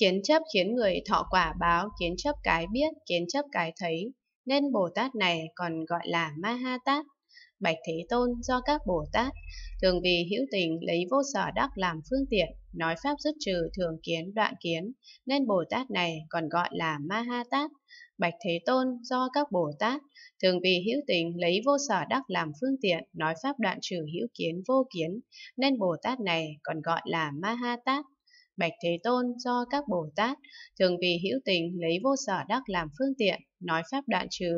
Kiến chấp khiến người thọ quả báo, kiến chấp cái biết, kiến chấp cái thấy, nên Bồ Tát này còn gọi là Ma Ha Tát. Bạch Thế Tôn do các Bồ Tát, thường vì hữu tình lấy vô sở đắc làm phương tiện, nói pháp dứt trừ thường kiến đoạn kiến, nên Bồ Tát này còn gọi là Ma Ha Tát. Bạch Thế Tôn do các Bồ Tát, thường vì hữu tình lấy vô sở đắc làm phương tiện, nói pháp đoạn trừ hữu kiến vô kiến, nên Bồ Tát này còn gọi là Ma Ha Tát. Bạch Thế Tôn do các Bồ Tát thường vì hữu tình lấy vô sở đắc làm phương tiện, nói pháp đoạn trừ,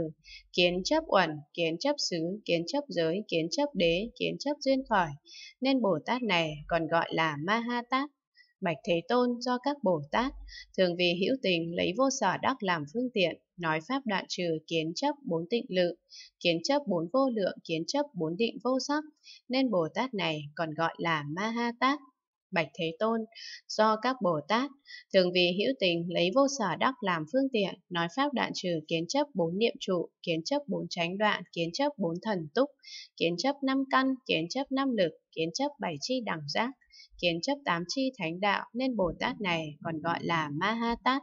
kiến chấp uẩn, kiến chấp xứ, kiến chấp giới, kiến chấp đế, kiến chấp duyên khởi, nên Bồ Tát này còn gọi là Ma Ha Tát. Bạch Thế Tôn do các Bồ Tát thường vì hữu tình lấy vô sở đắc làm phương tiện, nói pháp đoạn trừ kiến chấp bốn tịnh lự, kiến chấp bốn vô lượng, kiến chấp bốn định vô sắc, nên Bồ Tát này còn gọi là Ma Ha Tát. Bạch Thế Tôn do các Bồ Tát thường vì hữu tình lấy vô sở đắc làm phương tiện nói pháp đoạn trừ kiến chấp bốn niệm trụ kiến chấp bốn tránh đoạn kiến chấp bốn thần túc kiến chấp năm căn kiến chấp năm lực kiến chấp bảy chi đẳng giác kiến chấp tám chi thánh đạo nên Bồ Tát này còn gọi là Ma Ha Tát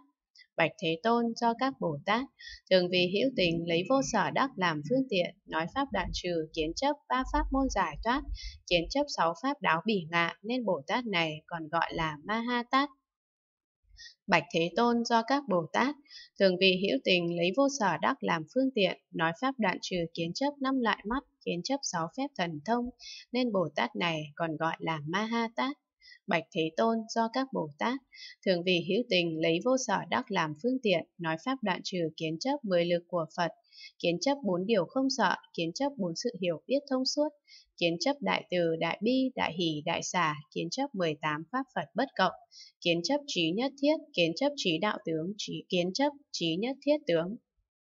Bạch Thế Tôn do các Bồ Tát, thường vì hữu tình lấy vô sở đắc làm phương tiện, nói pháp đoạn trừ, kiến chấp ba pháp môn giải thoát, kiến chấp sáu pháp đáo bỉ ngạ, nên Bồ Tát này còn gọi là Ma Ha Tát. Bạch Thế Tôn do các Bồ Tát, thường vì hữu tình lấy vô sở đắc làm phương tiện, nói pháp đoạn trừ kiến chấp năm loại mắt, kiến chấp sáu phép thần thông, nên Bồ Tát này còn gọi là Ma Ha Tát. Bạch Thế Tôn do các Bồ Tát, thường vì hữu tình lấy vô sở đắc làm phương tiện, nói pháp đoạn trừ kiến chấp mười lực của Phật, kiến chấp bốn điều không sợ, kiến chấp bốn sự hiểu biết thông suốt, kiến chấp đại từ, đại bi, đại hỷ, đại xả, kiến chấp 18 pháp Phật bất cộng, kiến chấp trí nhất thiết, kiến chấp trí đạo tướng, trí kiến chấp trí nhất thiết tướng,